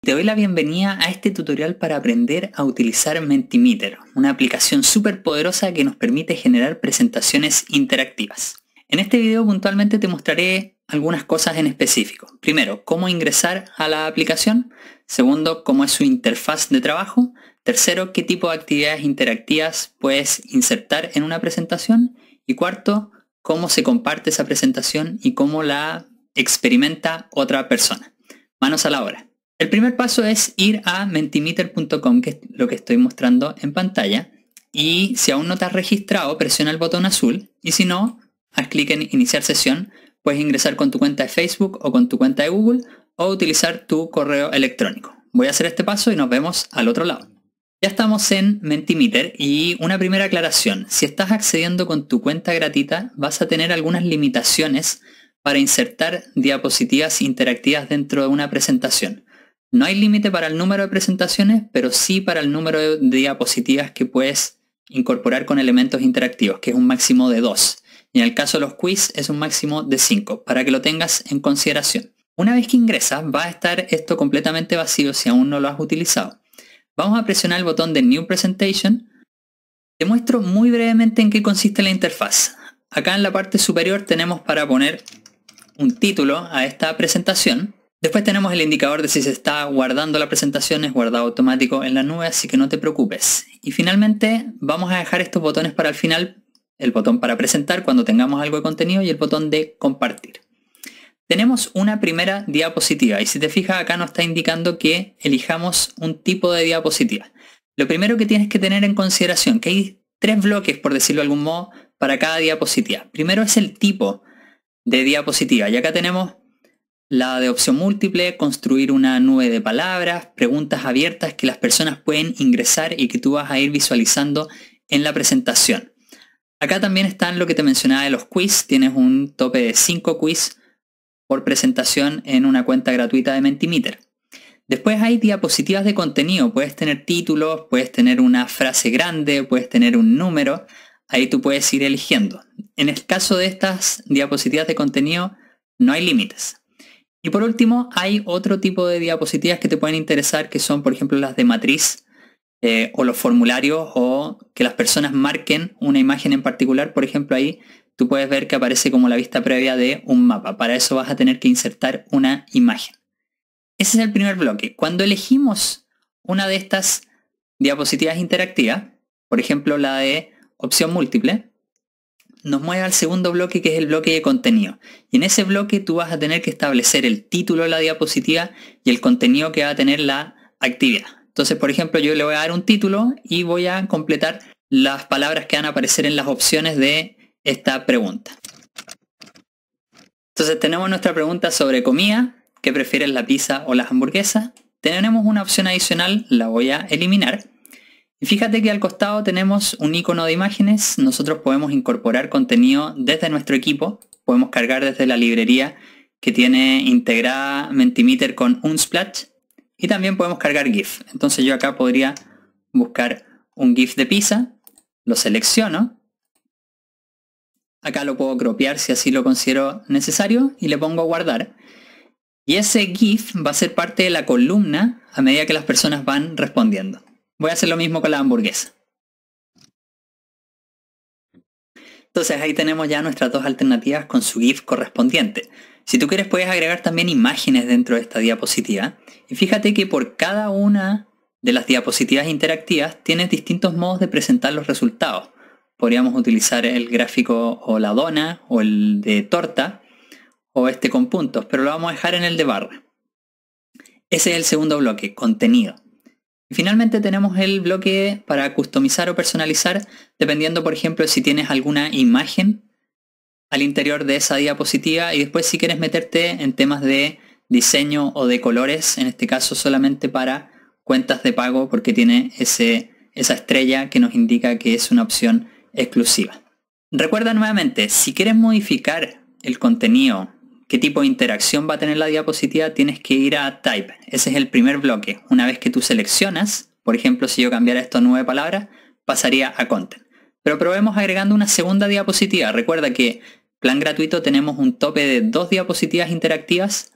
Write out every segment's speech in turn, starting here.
Te doy la bienvenida a este tutorial para aprender a utilizar Mentimeter, una aplicación súper poderosa que nos permite generar presentaciones interactivas. En este video puntualmente te mostraré algunas cosas en específico. Primero, cómo ingresar a la aplicación. Segundo, cómo es su interfaz de trabajo. Tercero, qué tipo de actividades interactivas puedes insertar en una presentación. Y cuarto, cómo se comparte esa presentación y cómo la experimenta otra persona. Manos a la obra. El primer paso es ir a mentimeter.com, que es lo que estoy mostrando en pantalla. Y si aún no te has registrado, presiona el botón azul. Y si no, haz clic en iniciar sesión. Puedes ingresar con tu cuenta de Facebook o con tu cuenta de Google o utilizar tu correo electrónico. Voy a hacer este paso y nos vemos al otro lado. Ya estamos en Mentimeter y una primera aclaración. Si estás accediendo con tu cuenta gratuita, vas a tener algunas limitaciones para insertar diapositivas interactivas dentro de una presentación. No hay límite para el número de presentaciones, pero sí para el número de diapositivas que puedes incorporar con elementos interactivos, que es un máximo de 2. Y en el caso de los quiz es un máximo de 5, para que lo tengas en consideración. Una vez que ingresas, va a estar esto completamente vacío si aún no lo has utilizado. Vamos a presionar el botón de New Presentation. Te muestro muy brevemente en qué consiste la interfaz. Acá en la parte superior tenemos para poner un título a esta presentación. Después tenemos el indicador de si se está guardando la presentación, es guardado automático en la nube, así que no te preocupes. Y finalmente vamos a dejar estos botones para el final, el botón para presentar cuando tengamos algo de contenido y el botón de compartir. Tenemos una primera diapositiva y si te fijas acá nos está indicando que elijamos un tipo de diapositiva. Lo primero que tienes que tener en consideración, que hay tres bloques, por decirlo de algún modo, para cada diapositiva. Primero es el tipo de diapositiva y acá tenemos la de opción múltiple, construir una nube de palabras, preguntas abiertas que las personas pueden ingresar y que tú vas a ir visualizando en la presentación. Acá también están lo que te mencionaba de los quiz. Tienes un tope de 5 quiz por presentación en una cuenta gratuita de Mentimeter. Después hay diapositivas de contenido. Puedes tener títulos, puedes tener una frase grande, puedes tener un número. Ahí tú puedes ir eligiendo. En el caso de estas diapositivas de contenido, no hay límites. Y por último, hay otro tipo de diapositivas que te pueden interesar, que son, por ejemplo, las de matriz eh, o los formularios o que las personas marquen una imagen en particular. Por ejemplo, ahí tú puedes ver que aparece como la vista previa de un mapa. Para eso vas a tener que insertar una imagen. Ese es el primer bloque. Cuando elegimos una de estas diapositivas interactivas, por ejemplo la de opción múltiple, nos mueve al segundo bloque que es el bloque de contenido. Y en ese bloque tú vas a tener que establecer el título de la diapositiva y el contenido que va a tener la actividad. Entonces, por ejemplo, yo le voy a dar un título y voy a completar las palabras que van a aparecer en las opciones de esta pregunta. Entonces tenemos nuestra pregunta sobre comida, ¿qué prefieres la pizza o las hamburguesas? Tenemos una opción adicional, la voy a eliminar, y Fíjate que al costado tenemos un icono de imágenes, nosotros podemos incorporar contenido desde nuestro equipo, podemos cargar desde la librería que tiene integrada Mentimeter con Unsplash y también podemos cargar GIF. Entonces yo acá podría buscar un GIF de pizza, lo selecciono, acá lo puedo cropear si así lo considero necesario y le pongo guardar. Y ese GIF va a ser parte de la columna a medida que las personas van respondiendo. Voy a hacer lo mismo con la hamburguesa. Entonces ahí tenemos ya nuestras dos alternativas con su GIF correspondiente. Si tú quieres puedes agregar también imágenes dentro de esta diapositiva. Y fíjate que por cada una de las diapositivas interactivas tienes distintos modos de presentar los resultados. Podríamos utilizar el gráfico o la dona o el de torta o este con puntos, pero lo vamos a dejar en el de barra. Ese es el segundo bloque, contenido. Finalmente tenemos el bloque para customizar o personalizar, dependiendo por ejemplo si tienes alguna imagen al interior de esa diapositiva y después si quieres meterte en temas de diseño o de colores, en este caso solamente para cuentas de pago porque tiene ese, esa estrella que nos indica que es una opción exclusiva. Recuerda nuevamente, si quieres modificar el contenido qué tipo de interacción va a tener la diapositiva, tienes que ir a Type. Ese es el primer bloque. Una vez que tú seleccionas, por ejemplo, si yo cambiara esto a nueve palabras, pasaría a Content. Pero probemos agregando una segunda diapositiva. Recuerda que plan gratuito tenemos un tope de dos diapositivas interactivas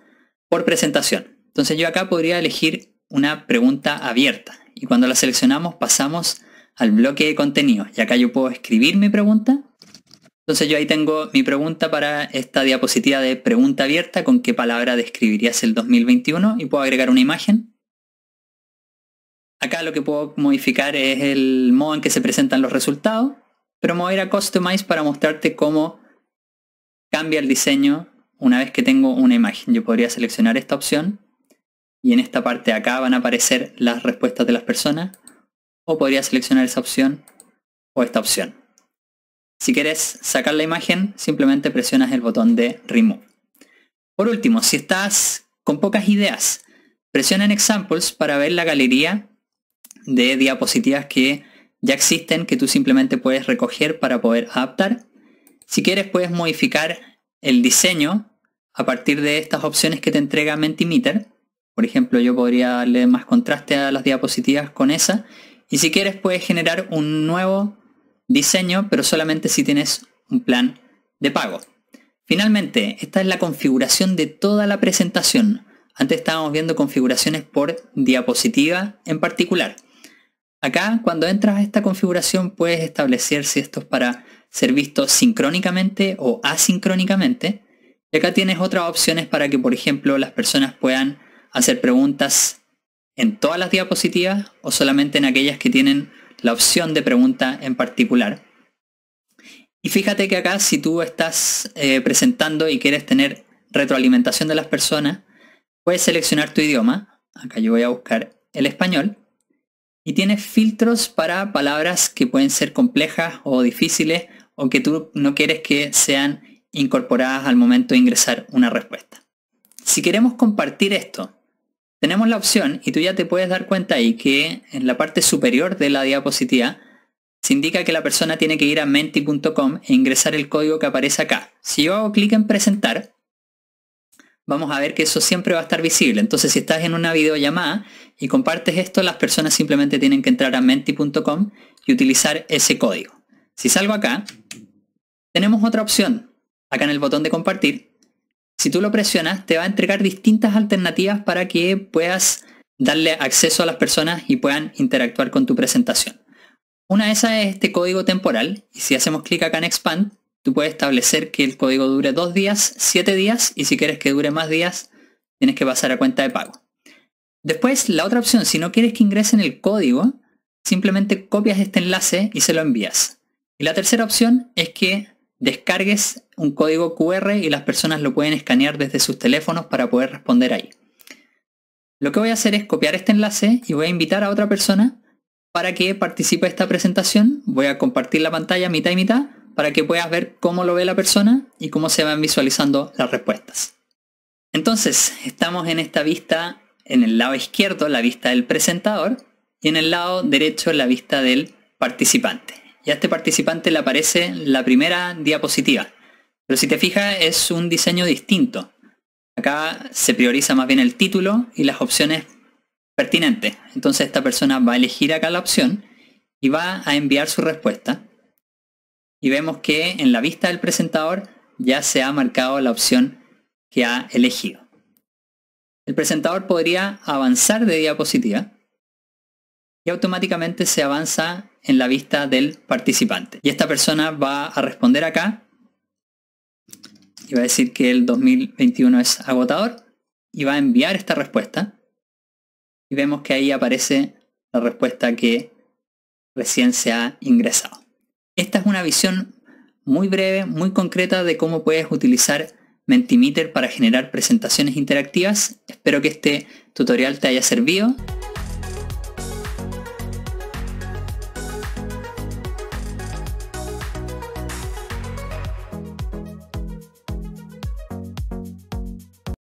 por presentación. Entonces yo acá podría elegir una pregunta abierta. Y cuando la seleccionamos pasamos al bloque de contenido. Y acá yo puedo escribir mi pregunta entonces yo ahí tengo mi pregunta para esta diapositiva de pregunta abierta, ¿con qué palabra describirías el 2021? Y puedo agregar una imagen. Acá lo que puedo modificar es el modo en que se presentan los resultados, pero voy a ir a Customize para mostrarte cómo cambia el diseño una vez que tengo una imagen. Yo podría seleccionar esta opción y en esta parte acá van a aparecer las respuestas de las personas, o podría seleccionar esa opción o esta opción. Si quieres sacar la imagen, simplemente presionas el botón de Remove. Por último, si estás con pocas ideas, presiona en Examples para ver la galería de diapositivas que ya existen que tú simplemente puedes recoger para poder adaptar. Si quieres puedes modificar el diseño a partir de estas opciones que te entrega Mentimeter. Por ejemplo, yo podría darle más contraste a las diapositivas con esa. Y si quieres puedes generar un nuevo diseño, pero solamente si tienes un plan de pago. Finalmente, esta es la configuración de toda la presentación. Antes estábamos viendo configuraciones por diapositiva en particular. Acá, cuando entras a esta configuración, puedes establecer si esto es para ser visto sincrónicamente o asincrónicamente. Y acá tienes otras opciones para que, por ejemplo, las personas puedan hacer preguntas en todas las diapositivas o solamente en aquellas que tienen la opción de pregunta en particular. Y fíjate que acá si tú estás eh, presentando y quieres tener retroalimentación de las personas, puedes seleccionar tu idioma. Acá yo voy a buscar el español. Y tienes filtros para palabras que pueden ser complejas o difíciles o que tú no quieres que sean incorporadas al momento de ingresar una respuesta. Si queremos compartir esto tenemos la opción, y tú ya te puedes dar cuenta ahí, que en la parte superior de la diapositiva se indica que la persona tiene que ir a menti.com e ingresar el código que aparece acá. Si yo hago clic en presentar, vamos a ver que eso siempre va a estar visible. Entonces, si estás en una videollamada y compartes esto, las personas simplemente tienen que entrar a menti.com y utilizar ese código. Si salgo acá, tenemos otra opción, acá en el botón de compartir, si tú lo presionas, te va a entregar distintas alternativas para que puedas darle acceso a las personas y puedan interactuar con tu presentación. Una de esas es este código temporal, y si hacemos clic acá en Expand, tú puedes establecer que el código dure dos días, siete días, y si quieres que dure más días, tienes que pasar a cuenta de pago. Después, la otra opción, si no quieres que ingresen el código, simplemente copias este enlace y se lo envías. Y la tercera opción es que descargues un código QR y las personas lo pueden escanear desde sus teléfonos para poder responder ahí. Lo que voy a hacer es copiar este enlace y voy a invitar a otra persona para que participe esta presentación. Voy a compartir la pantalla mitad y mitad para que puedas ver cómo lo ve la persona y cómo se van visualizando las respuestas. Entonces, estamos en esta vista, en el lado izquierdo la vista del presentador y en el lado derecho la vista del participante y a este participante le aparece la primera diapositiva. Pero si te fijas es un diseño distinto. Acá se prioriza más bien el título y las opciones pertinentes. Entonces esta persona va a elegir acá la opción y va a enviar su respuesta. Y vemos que en la vista del presentador ya se ha marcado la opción que ha elegido. El presentador podría avanzar de diapositiva y automáticamente se avanza en la vista del participante. Y esta persona va a responder acá y va a decir que el 2021 es agotador y va a enviar esta respuesta. Y vemos que ahí aparece la respuesta que recién se ha ingresado. Esta es una visión muy breve, muy concreta de cómo puedes utilizar Mentimeter para generar presentaciones interactivas. Espero que este tutorial te haya servido.